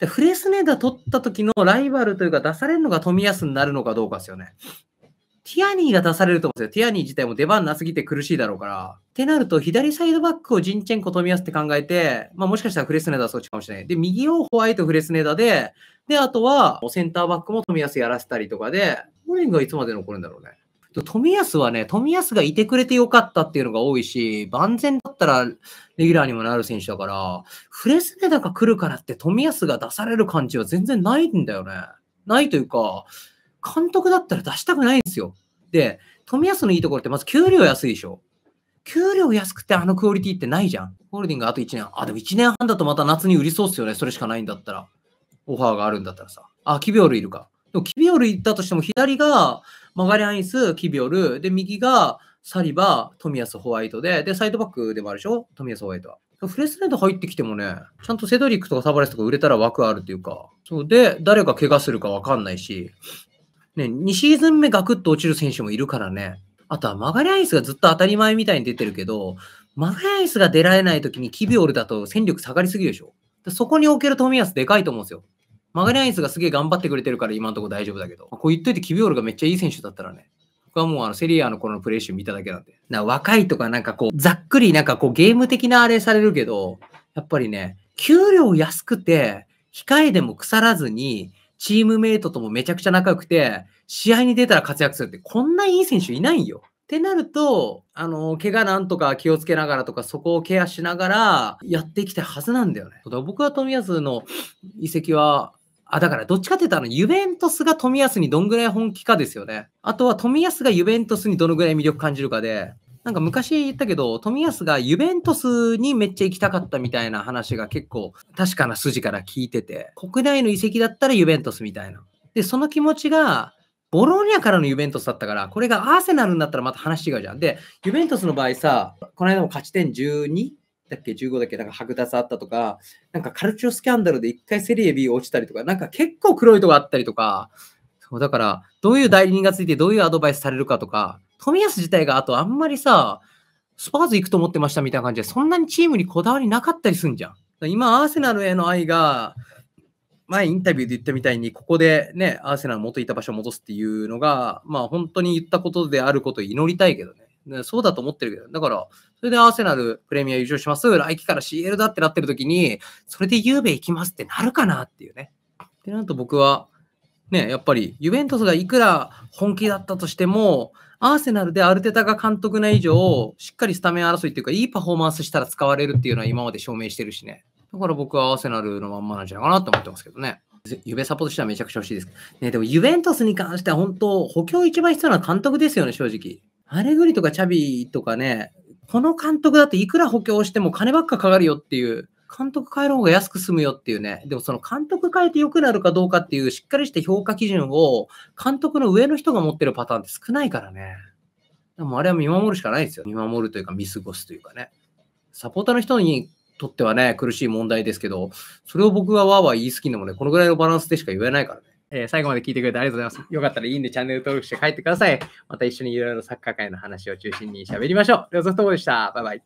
で、フレスネーダ取った時のライバルというか出されるのが富安になるのかどうかですよね。ティアニーが出されると思うんですよ。ティアニー自体も出番なすぎて苦しいだろうから。ってなると、左サイドバックをジンチェンコ、富安って考えて、まあ、もしかしたらフレスネダはそっちかもしれない。で、右をホワイト、フレスネダで、で、あとはセンターバックも富安やらせたりとかで、こンがいつまで残るんだろうね。冨安はね、冨安がいてくれてよかったっていうのが多いし、万全だったらレギュラーにもなる選手だから、フレスネダが来るからって冨安が出される感じは全然ないんだよね。ないというか、監督だったら出したくないんですよ。で、冨安のいいところってまず給料安いでしょ。給料安くてあのクオリティってないじゃん。ホールディングあと1年。あ、でも1年半だとまた夏に売りそうっすよね。それしかないんだったら。オファーがあるんだったらさ。あ、キビオルいるか。キビオル行ったとしても、左がマガリアンイス、キビオル、で、右がサリバ、トミアス、ホワイトで、で、サイドバックでもあるでしょトミアス、ホワイトは。フレスレンド入ってきてもね、ちゃんとセドリックとかサバレスとか売れたら枠あるっていうか、そうで、誰が怪我するかわかんないし、ね、2シーズン目ガクッと落ちる選手もいるからね。あとはマガリアイスがずっと当たり前みたいに出てるけど、マガリアイスが出られない時にキビオルだと戦力下がりすぎるでしょ。そこにおける冨安でかいと思うんですよ。マガリアイスがすげえ頑張ってくれてるから今のところ大丈夫だけど、こう言っといてキビオールがめっちゃいい選手だったらね、僕はもうあのセリアの頃のプレー集見ただけなんで。な若いとかなんかこう、ざっくりなんかこうゲーム的なあれされるけど、やっぱりね、給料安くて、控えでも腐らずに、チームメイトともめちゃくちゃ仲良くて、試合に出たら活躍するって、こんないい選手いないよ。ってなると、あの、怪我なんとか気をつけながらとか、そこをケアしながらやっていきたいはずなんだよね。だから僕は富安の遺跡はあ、だからどっちかって言ったら、ユベントスが冨安にどんぐらい本気かですよね。あとは冨安がユベントスにどのぐらい魅力感じるかで、なんか昔言ったけど、冨安がユベントスにめっちゃ行きたかったみたいな話が結構確かな筋から聞いてて、国内の移籍だったらユベントスみたいな。で、その気持ちが、ボローニャからのユベントスだったから、これがアーセナルになったらまた話違うじゃん。で、ユベントスの場合さ、この間も勝ち点12だっけ、15だっけ、なんか剥奪あったとか、なんかカルチオスキャンダルで1回セリエ B 落ちたりとか、なんか結構黒いとこあったりとか、そうだから、どういう代理人がついてどういうアドバイスされるかとか、冨安自体があとあんまりさ、スパーズ行くと思ってましたみたいな感じで、そんなにチームにこだわりなかったりすんじゃん。今、アーセナルへの愛が、前インタビューで言ったみたいに、ここでね、アーセナル元いた場所を戻すっていうのが、まあ本当に言ったことであることを祈りたいけどね。ね、そうだと思ってるけど、だから、それでアーセナルプレミア優勝します、来季から CL だってなってる時に、それでゆうべ行きますってなるかなっていうね。ってなると僕は、ね、やっぱりユベントスがいくら本気だったとしても、アーセナルでアルテタが監督な以上、しっかりスタメン争いっていうか、いいパフォーマンスしたら使われるっていうのは今まで証明してるしね。だから僕はアーセナルのまんまなんじゃないかなと思ってますけどね。ゆべサポートしてはめちゃくちゃ欲しいです。ね、でもユベントスに関しては本当、補強一番必要な監督ですよね、正直。アレグリとかチャビとかね、この監督だっていくら補強しても金ばっかかかるよっていう、監督変える方が安く済むよっていうね、でもその監督変えて良くなるかどうかっていうしっかりした評価基準を監督の上の人が持ってるパターンって少ないからね。でもあれは見守るしかないですよ。見守るというか見過ごすというかね。サポーターの人にとってはね、苦しい問題ですけど、それを僕がわーわー言い過ぎでもね、このぐらいのバランスでしか言えないからね。えー、最後まで聞いてくれてありがとうございます。よかったらいいんでチャンネル登録して帰ってください。また一緒にいろいろサッカー界の話を中心に喋りましょう。では、ソフトボールでした。バイバイ。